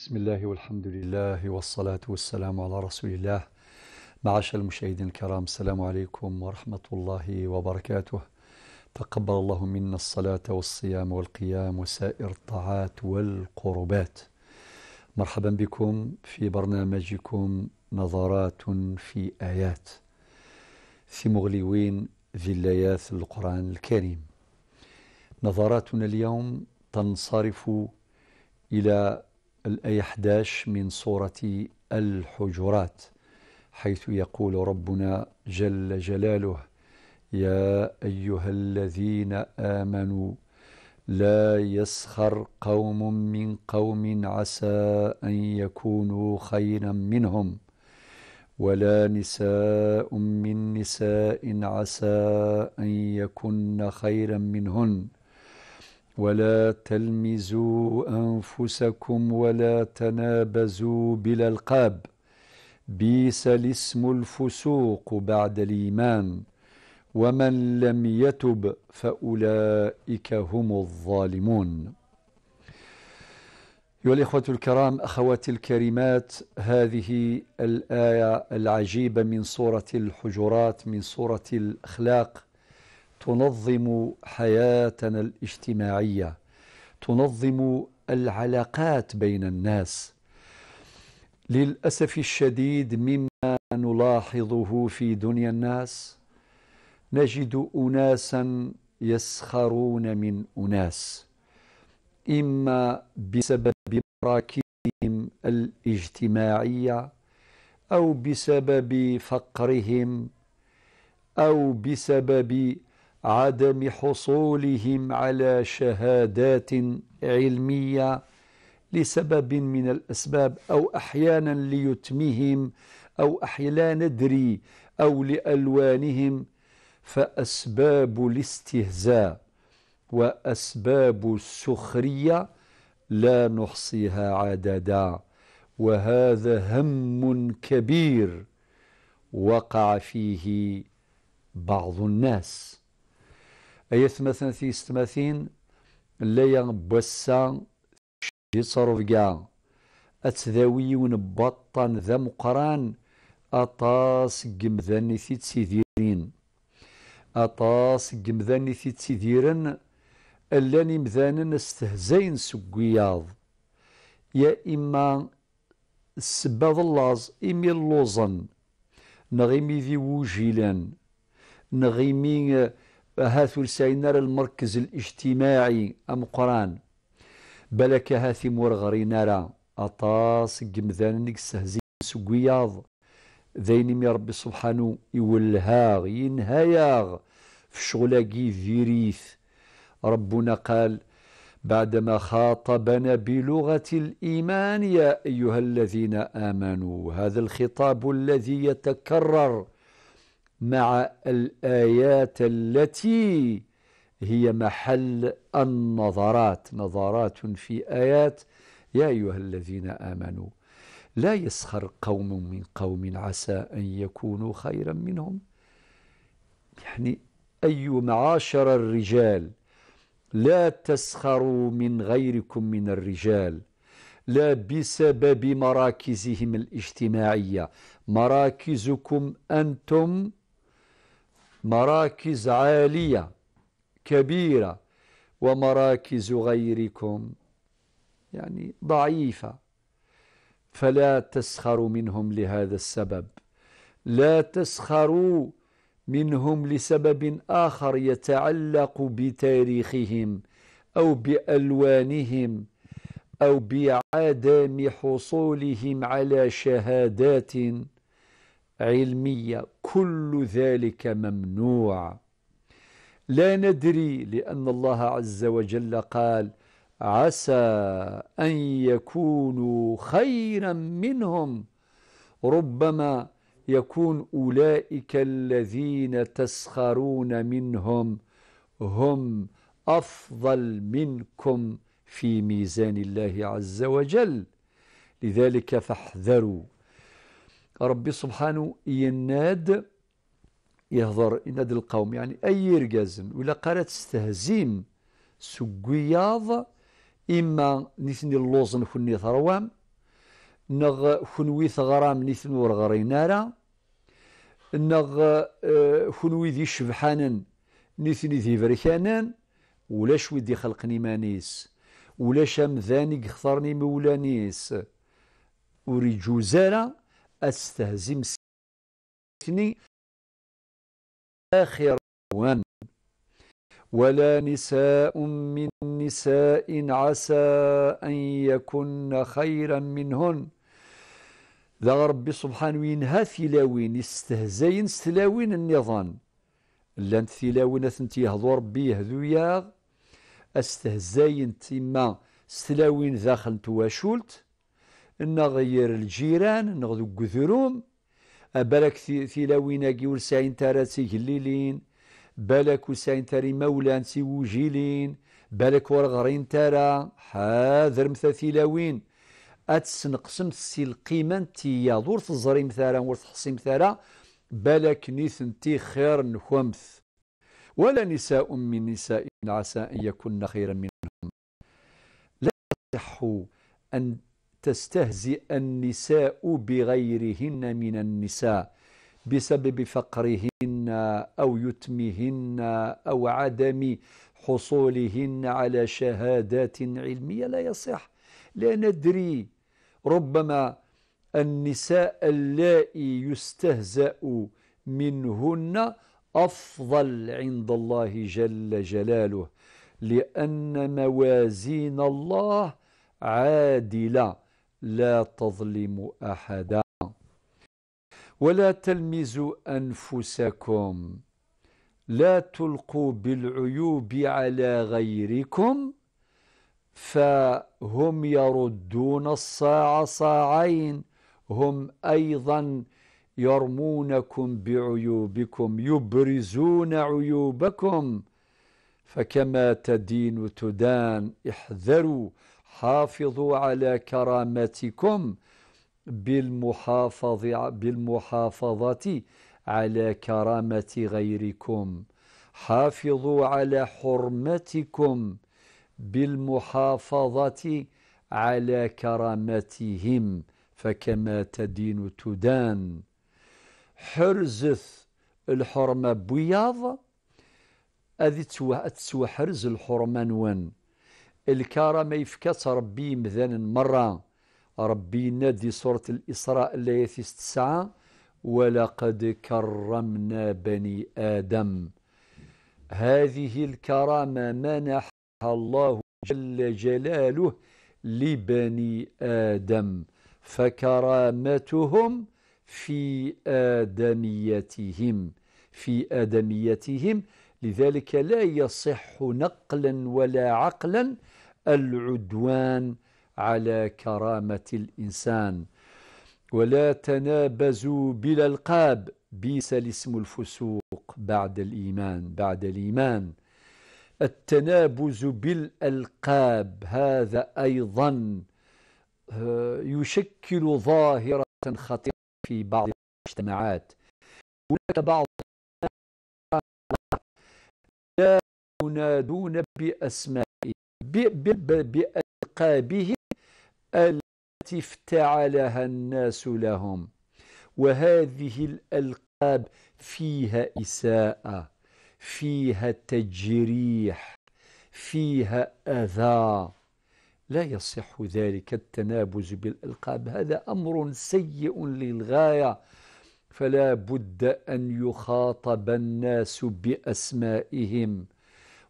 بسم الله والحمد لله والصلاة والسلام على رسول الله معاشر المشاهدين الكرام السلام عليكم ورحمة الله وبركاته تقبل الله منا الصلاة والصيام والقيام وسائر الطاعات والقربات مرحبا بكم في برنامجكم نظرات في آيات في مغلوين الليات القرآن الكريم نظراتنا اليوم تنصرف إلى الآية 11 من سورة الحجرات حيث يقول ربنا جل جلاله يا أيها الذين آمنوا لا يسخر قوم من قوم عسى أن يكونوا خيرا منهم ولا نساء من نساء عسى أن يكن خيرا منهن ولا تلمزوا انفسكم ولا تنابزوا بلا القاب بيس الاسم الفسوق بعد الايمان ومن لم يتب فاولئك هم الظالمون ايها الاخوه الكرام اخواتي الكريمات هذه الايه العجيبه من سوره الحجرات من سوره الاخلاق تنظم حياتنا الاجتماعيه تنظم العلاقات بين الناس للاسف الشديد مما نلاحظه في دنيا الناس نجد اناسا يسخرون من اناس اما بسبب مراكبهم الاجتماعيه او بسبب فقرهم او بسبب عدم حصولهم على شهادات علميه لسبب من الاسباب او احيانا ليتمهم او احيانا ندري او لالوانهم فاسباب الاستهزاء واسباب السخريه لا نحصيها عددا وهذا هم كبير وقع فيه بعض الناس ثمثن في ستماثين لا بوسا يتصرف كاع أتذوي ونبطن ذا مقران أطاس جمذاني في تسيديرين أطاس جمذاني في تسيديرن اللاني مذانن استهزين سقياض يا إما السباض اللاز إمي اللوزن نغيمي ذي وجيلان نغيمي هاث لساينار المركز الاجتماعي أم قران بلك هاثي مرغري نارا أطاس قمذان هزي سقياض ذين يا ربي سبحانه يولهاغ ينهياغ في شغلاقي فيريث ربنا قال بعدما خاطبنا بلغة الإيمان يا أيها الذين آمنوا هذا الخطاب الذي يتكرر مع الآيات التي هي محل النظرات نظرات في آيات يا أيها الذين آمنوا لا يسخر قوم من قوم عسى أن يكونوا خيرا منهم يعني أي معاشر الرجال لا تسخروا من غيركم من الرجال لا بسبب مراكزهم الاجتماعية مراكزكم أنتم مراكز عالية كبيرة ومراكز غيركم يعني ضعيفة فلا تسخروا منهم لهذا السبب لا تسخروا منهم لسبب آخر يتعلق بتاريخهم أو بألوانهم أو بعدم حصولهم على شهادات علمية كل ذلك ممنوع لا ندري لأن الله عز وجل قال عسى أن يكونوا خيرا منهم ربما يكون أولئك الذين تسخرون منهم هم أفضل منكم في ميزان الله عز وجل لذلك فاحذروا ربي سبحانه يناد يهضر يناد القوم يعني أي رجازن ولا قالت استهزيم سقياض إما نثني اللوزن خني ثروام نغ خنوي ثغرام نثن ورغرينارا نغ آه، خنوي ذي شبحانن نثني ذي بركانن ولا شوي ذي خلقني مانيس ولا شام ذاني خثرني مولانيس وريجوزارا أستهزم سني آخر وان ولا نساء من نساء عسى أن يكن خيرا منهن ذا ربي سبحانه وين ها ثلاوين استهزاين ثلاوين النظام لان ثلاوين اثنتي يهضو ربي يهذو ياغ استهزاين تما ثلاوين داخل تواشولت نغير الجيران نغدو ذو ثروم بالك تلاويناكي ور ساين تارا جليلين بالك وساين تاري مولان سي وجيلين بالك ورغرين غرين تارا حاذر مثا لوين اتسنقسم سي القيمة تياض ور تزريم ثارا ور تحصيم ثارا بالك نيثنتي خير نخومث ولا نساء من نساء عسى ان يكن خيرا منهم لا يصح ان تستهزئ النساء بغيرهن من النساء بسبب فقرهن أو يتمهن أو عدم حصولهن على شهادات علمية لا يصح لا ندري ربما النساء اللائي يستهزأ منهن أفضل عند الله جل جلاله لأن موازين الله عادله لا تظلم احدا ولا تلمزوا انفسكم لا تلقوا بالعيوب على غيركم فهم يردون الصاع صاعين هم ايضا يرمونكم بعيوبكم يبرزون عيوبكم فكما تدين تدان احذروا حافظوا على كرامتكم بالمحافظة, بالمحافظة على كرامة غيركم حافظوا على حرمتكم بالمحافظة على كرامتهم فكما تدين تدان حرزث الحرمة بياض أذي تسوى حرز الحرمة نوان الكرامه ما يفكات ربي مذان مرة ربي نادي سورة الإسراء اللي تسعة ولقد كرمنا بني آدم هذه الكرامة منحها الله جل جلاله لبني آدم فكرامتهم في آدميتهم في آدميتهم لذلك لا يصح نقلا ولا عقلا العدوان على كرامة الإنسان ولا تنابزوا بلا القاب بيس الاسم الفسوق بعد الإيمان بعد الإيمان التنابز بالألقاب هذا أيضا آه، يشكل ظاهرة خطيرة في بعض المجتمعات هناك بعض لا ينادون بأسماء بألقابهم التي افتعلها الناس لهم وهذه الألقاب فيها إساءة فيها تجريح فيها أذى لا يصح ذلك التنابز بالألقاب هذا أمر سيء للغاية فلا بد أن يخاطب الناس بأسمائهم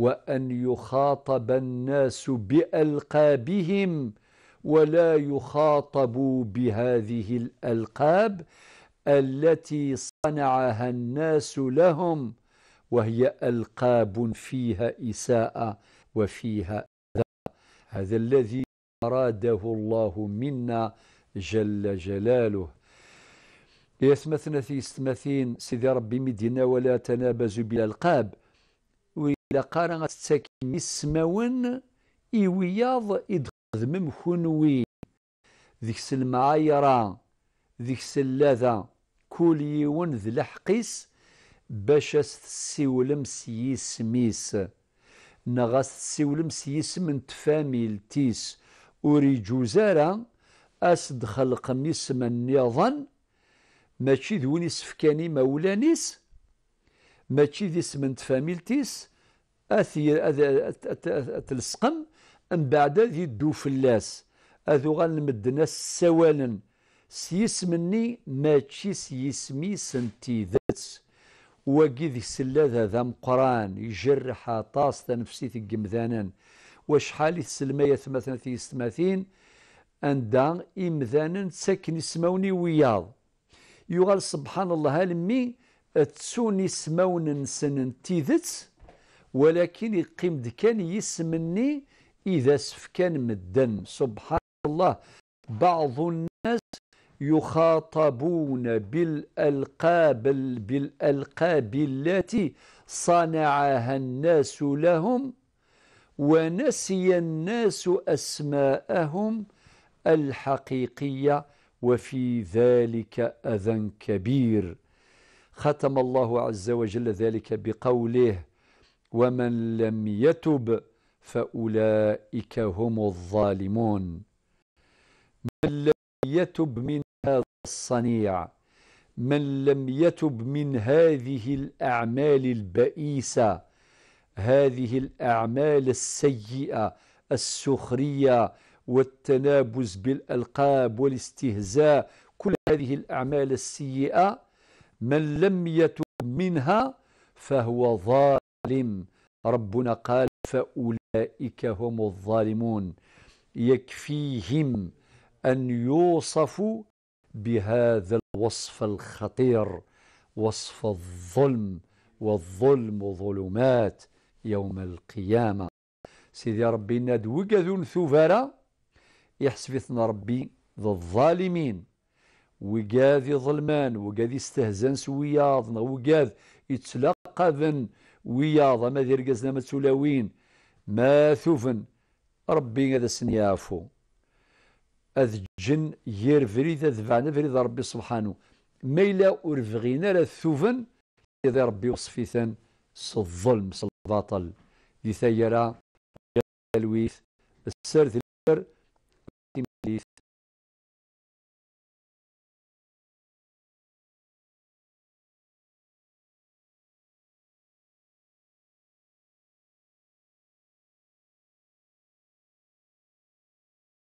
وان يخاطب الناس بالقابهم ولا يخاطبوا بهذه الالقاب التي صنعها الناس لهم وهي القاب فيها اساءه وفيها اذى هذا الذي اراده الله منا جل جلاله يسمثنا إيه، في استمثين سيدي ربي مدينا ولا تنابزوا بالالقاب إلا قارا تتاكين سماون إي وياض إدخذ من خنوي ذيك المعايرة ذيك اللاذة كل يون ذي الحقيس باش تسيولم سي ميس نغاس تسيولم سي من تفامي التيس وري جوزارا أسد خلق نسم النظام ماشي ذوني سفكاني مولانيس ماشي ذي اسم تفامي التيس اثير تلسقم من بعد يدو فلاس اذو غنمدنا سوالا سيسمني ماشي سيسمي سنتي ذات وقي سلا ذا مقران يجرح طاس تنفسي تقمذانا وشحال سلمية ثمثنا في ان أندا إمذانا ساكن يسموني وياض يغال سبحان الله هالمي تسوني سمون سنن تيذت ولكن يقيم كان يسمني إذا سفكان مدن سبحان الله بعض الناس يخاطبون بالألقاب بالألقاب التي صنعها الناس لهم ونسي الناس أسماءهم الحقيقية وفي ذلك أذى كبير ختم الله عز وجل ذلك بقوله ومن لم يتب فأولئك هم الظالمون من لم يتب من هذا الصنيع من لم يتب من هذه الأعمال البئيسة هذه الأعمال السيئة السخرية والتنابز بالألقاب والاستهزاء كل هذه الأعمال السيئة من لم يتب منها فهو ظالم الظالم ربنا قال فأولئك هم الظالمون يكفيهم أن يوصفوا بهذا الوصف الخطير وصف الظلم والظلم ظلمات يوم القيامة سيدي ربي ناد ذون ثوفارا يحسبثنا ربي ذو الظالمين وقاذي ظلمان وقاذي استهزان سوياضنا وقاذ يتلقى ذن وياض ما دير قزنا ما تولاوين ما ثوفن ربي هذا سنيافو اذ جن ير فريد اذ فعنا فريد ربي سبحانه ما إلا أرفغينا ثوفن إذا ربي وصفي ثان الظلم الباطل دي ثيرا الويث السرد